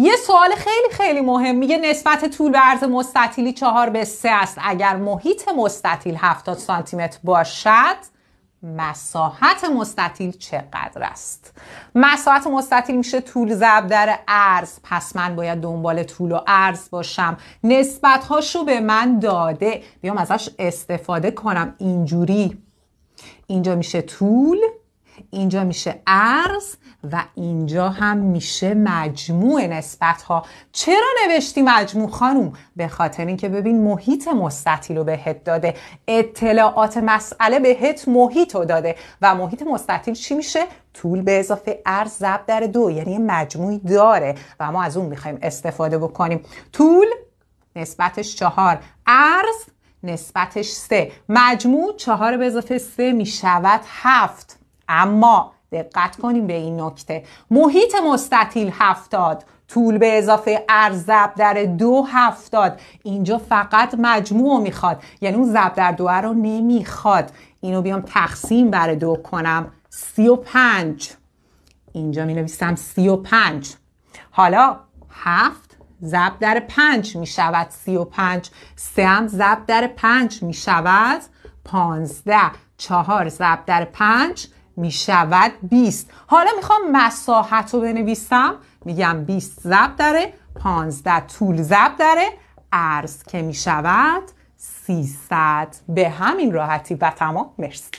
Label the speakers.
Speaker 1: یه سوال خیلی خیلی مهم میگه نسبت طول به عرض مستطیلی چهار به سه است اگر محیط مستطیل 70 سانتیمتر باشد مساحت مستطیل چقدر است مساحت مستطیل میشه طول ضرب در عرض پس من باید دنبال طول و عرض باشم نسبت هاشو به من داده بیام ازش استفاده کنم اینجوری اینجا میشه طول اینجا میشه عرض و اینجا هم میشه مجموع نسبت ها چرا نوشتی مجموع خانوم به خاطر اینکه ببین محیط مستطیل رو بهت داده اطلاعات مسئله بهت محیط رو داده و محیط مستطیل چی میشه طول به اضافه عرض ضرب در دو یعنی مجموعی داره و ما از اون میخوایم استفاده بکنیم طول نسبتش چهار عرض نسبتش سه مجموع چهار به اضافه سه میشود هفت اما دقت کنیم به این نکته محیط مستطیل هفتاد طول به اضافه عرض ضرب در دو هفتاد اینجا فقط مجموع میخواد یعنی اون ضرب در دو رو نمیخواد اینو بیام تقسیم بر دو کنم سی و پنج اینجا می نویسم سی و پنج حالا هفت ضرب در پنج می شود سی و پنج سه هم در پنج می شود پانزده چهار ضرب در پنج می شود 20 حالا میخوام مساحت رو بنویسم میگم 20 ضرب داره 15 طول ضرب داره عرض که می شود 300 به همین راحتی و تمام مرسی